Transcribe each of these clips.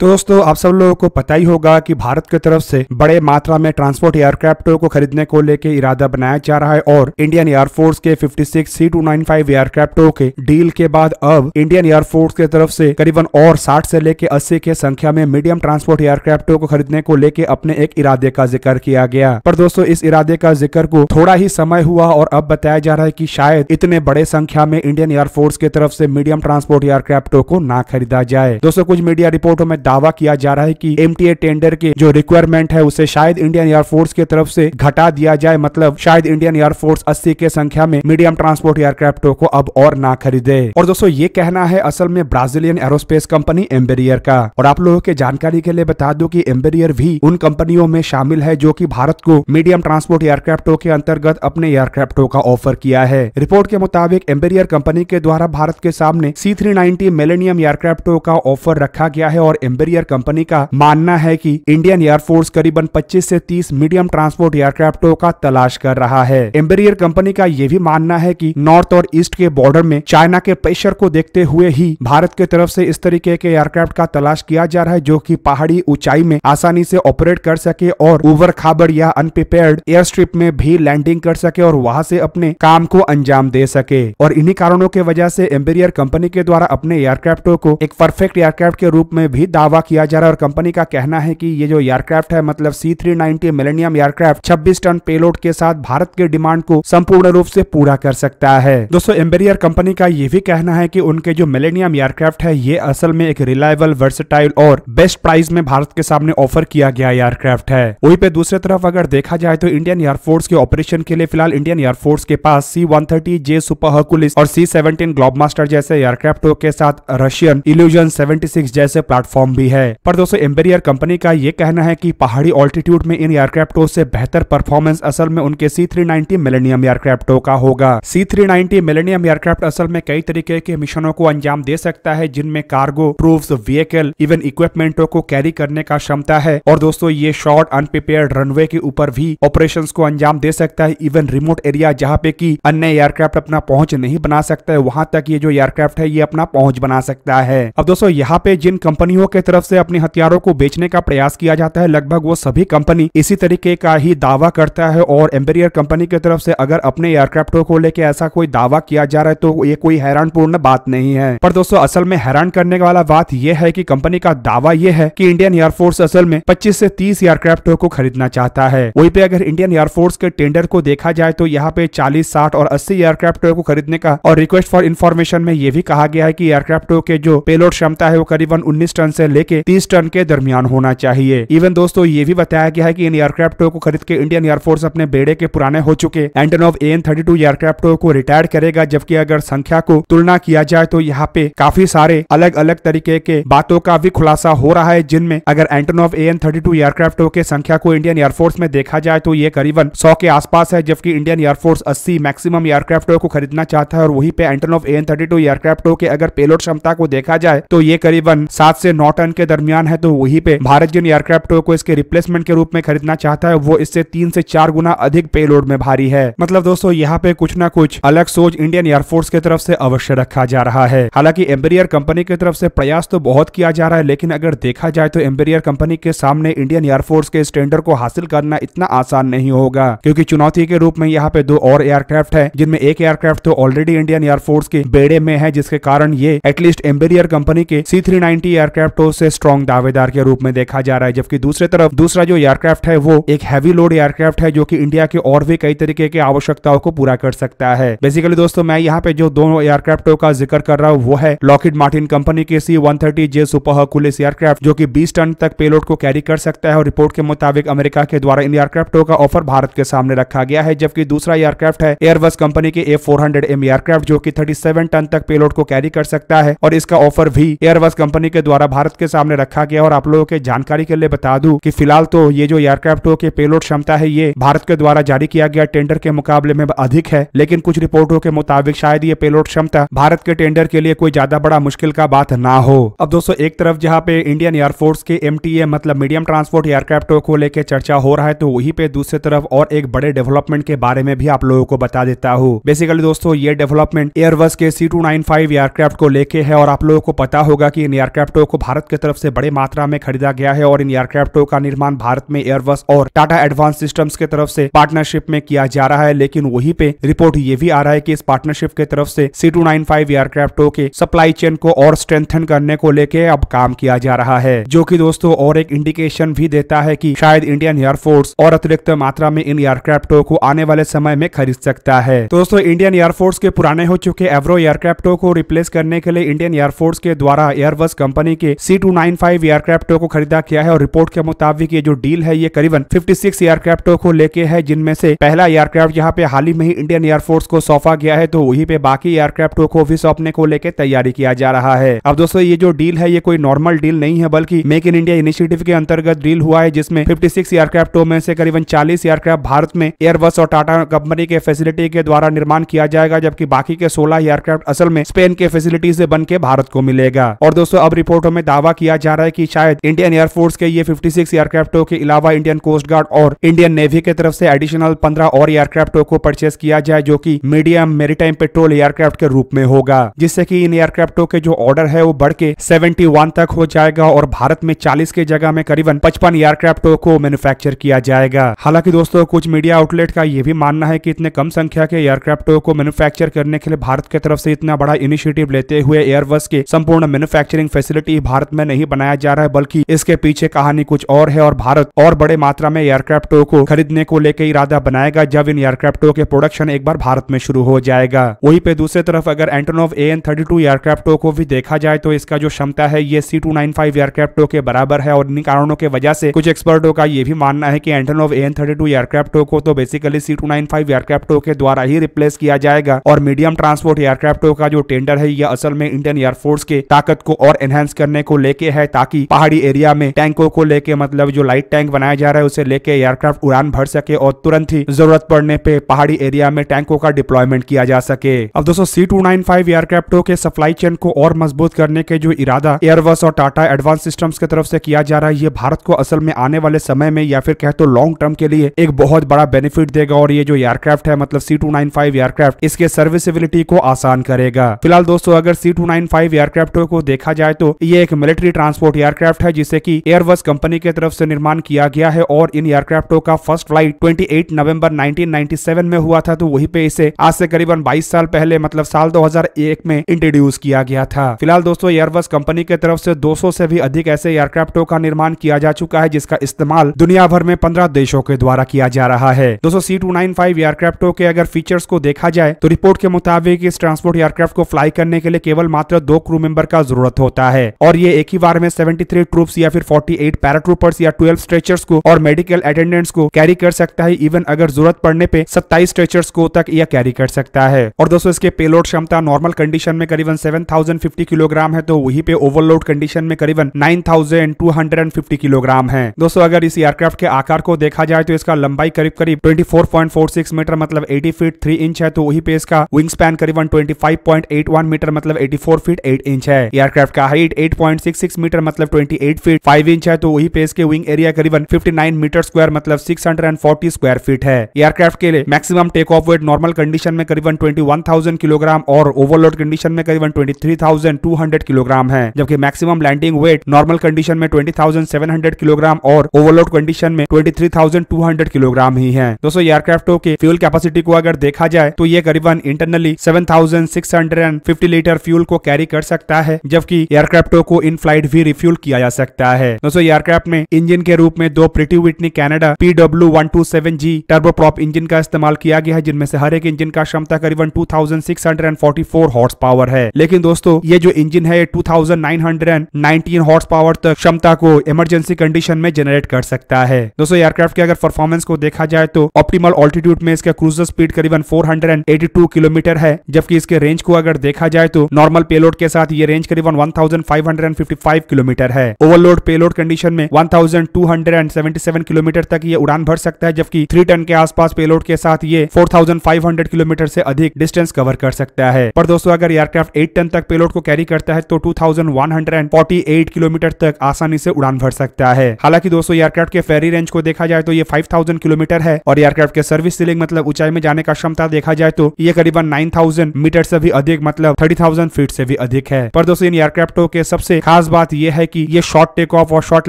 तो दोस्तों आप सब लोगों को पता ही होगा कि भारत की तरफ से बड़े मात्रा में ट्रांसपोर्ट एयरक्राफ्टों को खरीदने को लेकर इरादा बनाया जा रहा है और इंडियन एयरफोर्स के 56 सी टू नाइन फाइव एयरक्राफ्टों के डील के बाद अब इंडियन एयरफोर्स की तरफ से करीबन और 60 से लेकर 80 के संख्या में मीडियम ट्रांसपोर्ट एयरक्राफ्टों को खरीदने को लेकर अपने एक इरादे का जिक्र किया गया पर दोस्तों इस इरादे का जिक्र को थोड़ा ही समय हुआ और अब बताया जा रहा है की शायद इतने बड़े संख्या में इंडियन एयरफोर्स की तरफ से मीडियम ट्रांसपोर्ट एयरक्राफ्टों को ना खरीदा जाए दोस्तों कुछ मीडिया रिपोर्टों में दावा किया जा रहा है कि एम टेंडर के जो रिक्वायरमेंट है उसे शायद इंडियन एयरफोर्स की तरफ से घटा दिया जाए मतलब शायद इंडियन एयरफोर्स अस्सी के संख्या में मीडियम ट्रांसपोर्ट एयरक्राफ्टों को अब और ना खरीदे और दोस्तों ये कहना है असल में ब्राजीलियन एरोस्पेस कंपनी एम्बेरियर का और आप लोगों के जानकारी के लिए बता दो की एम्बेरियर भी उन कंपनियों में शामिल है जो की भारत को मीडियम ट्रांसपोर्ट एयरक्राफ्टों के अंतर्गत अपने एयरक्राफ्टों का ऑफर किया है रिपोर्ट के मुताबिक एम्बेरियर कंपनी के द्वारा भारत के सामने सी थ्री नाइनटी मिलेनियम एयरक्राफ्टों का ऑफर रखा गया है और एम्बेरियर कंपनी का मानना है कि इंडियन एयरफोर्स करीबन 25 से 30 मीडियम ट्रांसपोर्ट एयरक्राफ्टों का तलाश कर रहा है एम्बेरियर कंपनी का ये भी मानना है कि नॉर्थ और ईस्ट के बॉर्डर में चाइना के प्रेशर को देखते हुए ही भारत के तरफ से इस तरीके के एयरक्राफ्ट का तलाश किया जा रहा है जो की पहाड़ी ऊंचाई में आसानी से ऑपरेट कर सके और उबर खाबड़ या अनप्रिपेयर्ड एयर स्ट्रिप में भी लैंडिंग कर सके और वहाँ से अपने काम को अंजाम दे सके और इन्हीं कारणों की वजह से एम्बेरियर कंपनी के द्वारा अपने एयरक्राफ्टों को एक परफेक्ट एयरक्राफ्ट के रूप में भी दावा दावा किया जा रहा है और कंपनी का कहना है कि ये जो एयरक्राफ्ट है मतलब C three ninety millennium aircraft छब्बीस टन पेलोड के साथ भारत के डिमांड को संपूर्ण रूप से पूरा कर सकता है दोस्तों एम्बेरियर कंपनी का ये भी कहना है की उनके जो मिलेनियम एयरक्राफ्ट है ये असल में एक रिलायबल वर्सटाइल और बेस्ट प्राइस में भारत के सामने ऑफर किया गया एयरक्राफ्ट है वही पे दूसरी तरफ अगर देखा जाए तो इंडियन एयरफोर्स के ऑपरेशन के लिए फिलहाल इंडियन एयरफोर्स के पास C one thirty J Super Hercules और सी सेवनटीन ग्लोब मास्टर जैसे एयरक्राफ्टों के साथ रशियन इल्यूजन सेवेंटी सिक्स जैसे प्लेटफॉर्म भी है पर दोस्तों एम्पेरियर कंपनी का ये कहना है की पहाड़ी ऑल्टीट्यूड में इन एयरक्राफ्टों से बेहतर परफॉर्मेंस असल में उनके सी थ्री नाइनटी मिलेनियम एयरक्राफ्टों का होगा C three ninety millennium aircraft असल में कई तरीके के मिशनों को अंजाम दे सकता है जिनमें कार्गो प्रूफ व्हीकल इवन इक्विपमेंटो को कैरी करने का क्षमता है और दोस्तों ये शॉर्ट अनप्रिपेयर रनवे के ऊपर भी ऑपरेशन को अंजाम दे सकता है इवन रिमोट एरिया जहाँ पे की अन्य एयरक्राफ्ट अपना पहुंच नहीं बना सकता है वहां तक ये जो एयरक्राफ्ट है ये अपना पहुंच बना सकता है अब दोस्तों यहाँ पे जिन कंपनियों के तरफ से अपने हथियारों को बेचने का प्रयास किया जाता है लगभग वो सभी कंपनी इसी तरीके का ही दावा करता है और एम्पेरियर कंपनी की तरफ से अगर अपने एयरक्राफ्टों को लेकर ऐसा कोई दावा किया जा रहा है तो ये कोई हैरानपूर्ण बात नहीं है पर दोस्तों असल में हैरान करने वाला बात यह है की कंपनी का दावा यह है की इंडियन एयरफोर्स असल में पच्चीस ऐसी तीस एयरक्राफ्टों को खरीदना चाहता है वही पे अगर इंडियन एयरफोर्स के टेंडर को देखा जाए तो यहाँ पे चालीस साठ और अस्सी एयरक्राफ्टों को खरीदने का और रिक्वेस्ट फॉर इन्फॉर्मेशन में ये भी कहा गया है की एयरक्राफ्टों के जो पेलोड क्षमता है वो करीबन उन्नीस टन से लेके तीस टन के दरमियान होना चाहिए इवन दोस्तों ये भी बताया गया है की इन एयरक्राफ्टों को खरीद के इंडियन एयरफोर्स अपने बेड़े के पुराने हो चुके ऑफ एन थर्टी टू एयरक्राफ्टों को रिटायर करेगा जबकि अगर संख्या को तुलना किया जाए तो यहाँ पे काफी सारे अलग अलग तरीके के बातों का भी खुलासा हो रहा है जिनमें अगर Antonov AN thirty two एयरक्राफ्टों के संख्या को इंडियन एयरफोर्स में देखा जाए तो ये करीबन सौ के आसपास है जबकि इंडियन एयरफोर्स अस्सी मैक्सिमम एयरक्राफ्टों को खरीदना चाहता है और वहीं पे Antonov AN thirty two एयरक्राफ्टों के अगर पेलोड क्षमता को देखा जाए तो ये करीबन सात से नौ टन रन के दरमियान है तो वही पे भारत जिन एयरक्राफ्ट को इसके रिप्लेसमेंट के रूप में खरीदना चाहता है वो इससे तीन से चार गुना अधिक पेलोड में भारी है मतलब दोस्तों यहाँ पे कुछ ना कुछ अलग सोच इंडियन एयरफोर्स की तरफ से अवश्य रखा जा रहा है हालांकि एम्पेरियर कंपनी की तरफ से प्रयास तो बहुत किया जा रहा है लेकिन अगर देखा जाए तो एम्पेरियर कंपनी के सामने इंडियन एयरफोर्स के स्टैंडर्ड को हासिल करना इतना आसान नहीं होगा क्योंकि चुनौती के रूप में यहाँ पे दो और एयरक्राफ्ट है जिनमें एक एयरक्राफ्ट तो ऑलरेडी इंडियन एयरफोर्स के बेड़े में है जिसके कारण ये एटलीस्ट एम्बेरियर कंपनी के सी थ्री एयरक्राफ्ट लोगों से स्ट्रॉन्ग दावेदार के रूप में देखा जा रहा है जबकि दूसरी तरफ दूसरा जो एयरक्राफ्ट है वो एक हैवी लोड एयरक्राफ्ट है जो की इंडिया के और भी कई तरीके की आवश्यकताओं को पूरा कर सकता है बेसिकली दोस्तों मैं यहाँ पे जो दोनों एयरक्राफ्टों का जिक्र कर रहा हूँ वो है लॉकेट मार्टिन कंपनी के C one thirty J Super Hercules aircraft जो की बीस टन तक पेलोड को कैरी कर सकता है और रिपोर्ट के मुताबिक अमेरिका के द्वारा इन एयरक्राफ्टों का ऑफर भारत के सामने रखा गया है जबकि दूसरा एयरक्राफ्ट है एयरबस कंपनी के A four hundred M aircraft जो की थर्टी सेवन टन तक पेलोड को कैरी कर सकता है और इसका ऑफर भी एयरबस कंपनी के द्वारा भारत के सामने रखा गया और आप लोगों के जानकारी के लिए बता दू की फिलहाल तो ये जो एयरक्राफ्टों के पेलोड क्षमता है ये भारत के द्वारा जारी किया गया टेंडर के मुकाबले में अधिक है लेकिन कुछ रिपोर्टों के मुताबिक शायद ये पेलोड क्षमता भारत के टेंडर के लिए कोई ज्यादा बड़ा मुश्किल का बात ना हो अब दोस्तों एक तरफ जहाँ पे इंडियन एयरफोर्स के एम मतलब मीडियम ट्रांसपोर्ट एयरक्राफ्टों को लेकर चर्चा हो रहा है तो वहीं पे दूसरी तरफ और एक बड़े डेवलपमेंट के बारे में भी आप लोगों को बता देता हूँ बेसिकली दोस्तों ये डेवलपमेंट एयरबस के सी एयरक्राफ्ट को लेके है और आप लोगों को पता होगा की इन एयरक्राफ्टों को भारत भारत की तरफ से बड़े मात्रा में खरीदा गया है और इन एयरक्राफ्टों का निर्माण भारत में एयरबस और टाटा एडवांस सिस्टम्स के तरफ से पार्टनरशिप में किया जा रहा है लेकिन वही पे रिपोर्ट ये भी आ रहा है की इस पार्टनरशिप के तरफ से सी टू नाइन फाइव एयरक्राफ्टों के सप्लाई चेन को और स्ट्रेंथन करने को लेके अब काम किया जा रहा है जो की दोस्तों और एक इंडिकेशन भी देता है की शायद इंडियन एयरफोर्स और अतिरिक्त मात्रा में इन एयरक्राफ्टों को आने वाले समय में खरीद सकता है दोस्तों इंडियन एयरफोर्स के पुराने हो चुके एवरो एयरक्राफ्टों को रिप्लेस करने के लिए इंडियन एयरफोर्स के द्वारा एयरबस कंपनी के C C two nine five एयरक्राफ्टों को खरीदा किया है और रिपोर्ट के मुताबिक ये जो डील है ये करीबन फिफ्टी सिक्स एयरक्राफ्टों को लेके है जिनमें से पहला एयरक्राफ्ट यहाँ पे हाल ही में ही इंडियन एयरफोर्स को सौंपा गया है तो वहीं पे बाकी एयरक्राफ्टों को भी सौंपने को लेकर तैयारी किया जा रहा है अब दोस्तों ये जो डील है ये कोई नॉर्मल डील नहीं है बल्कि मेक इन इंडिया इनिशियटिव के अंतर्गत डील हुआ है जिसमें फिफ्टी सिक्स एयरक्राफ्टों में से करीबन चालीस एयरक्राफ्ट भारत में एयरबस और टाटा कंपनी के फैसिलिटी के द्वारा निर्माण किया जाएगा जबकि बाकी के सोलह एयरक्राफ्ट असल में स्पेन के फैसिलिटी से बन के भारत को मिलेगा और दोस्तों अब रिपोर्टों में दावा दावा किया जा रहा है कि शायद इंडियन एयरफोर्स के ये 56 एयरक्राफ्टों के अलावा इंडियन कोस्ट गार्ड और इंडियन नेवी की तरफ से एडिशनल 15 और एयरक्राफ्टों को परचेस किया जाए जो कि मीडियम मेरीटाइम पेट्रोल एयरक्राफ्ट के रूप में होगा जिससे कि इन एयरक्राफ्टों के जो ऑर्डर है वो बढ़ के वन तक हो जाएगा और भारत में चालीस के जगह में करीबन पचपन एयरक्राफ्टों को मैन्युफेक्चर किया जाएगा हालांकि दोस्तों कुछ मीडिया आउटलेट का ये भी मानना है कि इतने कम संख्या के एयरक्राफ्टों को मैन्युफेक्चर करने के लिए भारत की तरफ से इतना बड़ा इनिशिएटिव लेते हुए एयरबस के संपूर्ण मैन्युफैक्चरिंग फैसिलिटी भारत में नहीं बनाया जा रहा है बल्कि इसके पीछे कहानी कुछ और है और भारत और बड़े मात्रा में एयरक्राफ्टों को खरीदने को लेकर इरादा बनाएगा जब इन एयरक्राफ्टों के प्रोडक्शन एक बार भारत में शुरू हो जाएगा वही पे दूसरी तरफ अगर Antonov A N thirty two एयरक्राफ्टों को भी देखा जाए तो इसका जो क्षमता है ये सी टू नाइन फाइव एयरक्राफ्टों के बराबर है और इन कारणों की वजह से कुछ एक्सपर्टों का ये भी मानना है की Antonov A N thirty two एयरक्राफ्टों को तो basically C two nine five एयरक्राफ्टों के द्वारा ही रिप्लेस किया जाएगा और मीडियम ट्रांसपोर्ट एयरक्राफ्टों का जो टेंडर है यह असल में इंडियन एयरफोर्स के ताकत को और एनहेंस करने को लेके है ताकि पहाड़ी एरिया में टैंकों को लेके मतलब जो लाइट टैंक बनाया जा रहा है उसे लेके एयरक्राफ्ट उड़ान भर सके और तुरंत ही जरूरत पड़ने पे पहाड़ी एरिया में टैंकों का डिप्लॉयमेंट किया जा सके अब दोस्तों सी टू नाइन फाइव एयरक्राफ्टों के सप्लाई चेन को और मजबूत करने के जो इरादा एयरबस और टाटा एडवांस सिस्टम की तरफ से किया जा रहा है ये भारत को असल में आने वाले समय में या फिर कह तो लॉन्ग टर्म के लिए एक बहुत बड़ा बेनिफिट देगा और ये जो एयरक्राफ्ट है मतलब C two nine five aircraft इसके सर्विसबिलिटी को आसान करेगा फिलहाल दोस्तों अगर सी टू नाइन फाइव एयरक्राफ्टों को देखा जाए तो ये एक मिलिट्री मिलिट्री ट्रांसपोर्ट एयरक्राफ्ट है जिसे की एयरबस कंपनी के तरफ से निर्माण किया गया है और इन एयरक्राफ्टों का फर्स्ट फ्लाइट 28 नवंबर 1997 में हुआ था तो वहीं पे इसे आज से करीबन 22 साल पहले मतलब साल 2001 में इंट्रोड्यूस किया गया था फिलहाल दोस्तों एयरबस कंपनी के तरफ से 200 से भी अधिक ऐसे एयरक्राफ्टों का निर्माण किया जा चुका है जिसका इस्तेमाल दुनिया भर में पंद्रह देशों के द्वारा किया जा रहा है दोस्तों सी टू नाइन फाइव एयरक्राफ्टों के अगर फीचर्स को देखा जाए तो रिपोर्ट के मुताबिक इस ट्रांसपोर्ट एयरक्राफ्ट को फ्लाई करने के लिए केवल मात्र दो क्रू मेंबर का जरूरत होता है और ये एक एक ही बार में 73 ट्रूप्स या फिर 48 पैराट्रूपर्स या 12 स्ट्रेचर्स को और मेडिकल अटेंडेंट्स को कैरी कर सकता है इवन अगर जरूरत पड़ने पे 27 स्ट्रेचर्स को तक यह कैरी कर सकता है और दोस्तों इसके पेलोड क्षमता नॉर्मल कंडीशन में करीबन 7050 किलोग्राम है तो वही पे ओवरलोड कंडीशन में करीबन 9250 किलोग्राम है दोस्तों अगर इस एयरक्राफ्ट के आकार को देखा जाए तो इसका लंबाई करीब करीब 24.46 मीटर मतलब एटी फीट थ्री इंच है तो वही पे इसका विंग स्पैन करीबन 25.81 मीटर मतलब 84 फीट एट इंच है एयरक्राफ्ट का हाइट 8.6 1.66 मीटर मतलब 28 फीट 5 इंच है तो वही पेस के विंग एरिया करीबन 59 मीटर स्क्वायर मतलब 640 स्क्वायर फीट है एयरक्राफ्ट के लिए maximum take off weight normal condition में करीबन 21,000 किलोग्राम और ओवरलोड कंडीशन में करीबन 23,200 किलोग्राम है जबकि maximum landing weight normal condition में 20,700 किलोग्राम और ओवरलोड कंडीशन में 23,200 किलोग्राम ही है दोस्तों एयरक्राफ्टों के फ्यूल कैपेसिटी को अगर देखा जाए तो ये करीबन इंटरनली 7,650 लीटर फ्यूल को कैरी कर सकता है जबकि एयरक्राफ्टों को इन इन फ्लाइट भी रिफ्यूल किया जा सकता है दोस्तों एयरक्राफ्ट में इंजन के रूप में दो Pratt Whitney Canada P W one two seven G turboprop engine का इस्तेमाल किया गया है जिनमें से हर एक इंजन का क्षमता करीबन two thousand six hundred and forty four horse power है लेकिन दोस्तों ये जो इंजन है two thousand nine hundred and nineteen horse power तक क्षमता को इमरजेंसी कंडीशन में जनरेट कर सकता है दोस्तों एयरक्राफ्ट के अगर परफॉर्मेंस को देखा जाए तो ऑप्टिमल ऑल्टीट्यूड में इसका क्रूजर स्पीड करीबन 482 किलोमीटर है जबकि इसके रेंज को अगर देखा जाए तो नॉर्मल पेलोड के साथ ये रेंज करीबन 1550 355 किलोमीटर है ओवरलोड पेलोड कंडीशन में 1277 किलोमीटर तक ये उड़ान भर सकता है जबकि थ्री टन के आसपास पेलोड के साथ ये 4500 किलोमीटर से अधिक डिस्टेंस कवर कर सकता है पर दोस्तों अगर एयरक्राफ्ट 8 टन तक पेलोड को कैरी करता है तो 2148 किलोमीटर तक आसानी से उड़ान भर सकता है हालांकि दोस्तों एयरक्राफ्ट के फेरी रेंज को देखा जाए तो ये फाइव किलोमीटर है और एयरक्राफ्ट के सर्विस सीलिंग मतलब ऊंचाई में जाने का क्षमता देखा जाए तो ये करीबन नाइन मीटर से भी अधिक मतलब थर्टी फीट से भी अधिक है पर दोस्तों इन एयरक्राफ्टों के सबसे खास खास बात यह है कि ये शॉर्ट टेक ऑफ और शॉर्ट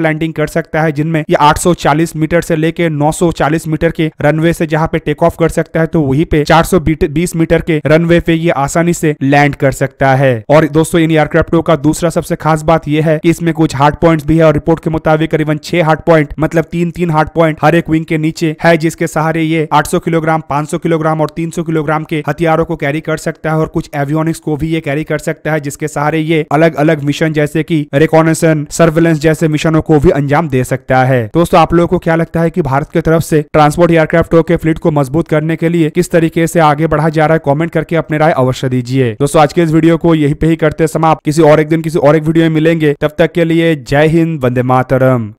लैंडिंग कर सकता है जिनमें ये 840 मीटर से लेके 940 मीटर के रनवे से जहाँ पे टेक ऑफ कर सकता है तो वही पे 420 मीटर के रनवे पे ये आसानी से लैंड कर सकता है और दोस्तों इन एयरक्राफ्टों का दूसरा सबसे खास बात यह है कि इसमें कुछ हार्ड पॉइंट भी है और रिपोर्ट के मुताबिक करीबन छह हार्ड पॉइंट मतलब तीन तीन हार्ड पॉइंट हर एक विंग के नीचे है जिसके सहारे ये आठ किलोग्राम पांच किलोग्राम और तीन किलोग्राम के हथियारों को कैरी कर सकता है और कुछ एवियोनिक्स को भी ये कैरी कर सकता है जिसके सहारे ये अलग अलग मिशन जैसे कि सिक्योरिटी रिकॉर्डेशन सर्वेलेंस जैसे मिशनों को भी अंजाम दे सकता है दोस्तों आप लोगों को क्या लगता है की भारत की तरफ से ट्रांसपोर्ट एयरक्राफ्टों के फ्लीट को मजबूत करने के लिए किस तरीके से आगे बढ़ा जा रहा है कॉमेंट करके अपने राय अवश्य दीजिए दोस्तों आज के इस वीडियो को यही पे ही करते समाप्त किसी और एक दिन किसी और एक वीडियो में मिलेंगे तब तक के लिए जय हिंद वंदे मातरम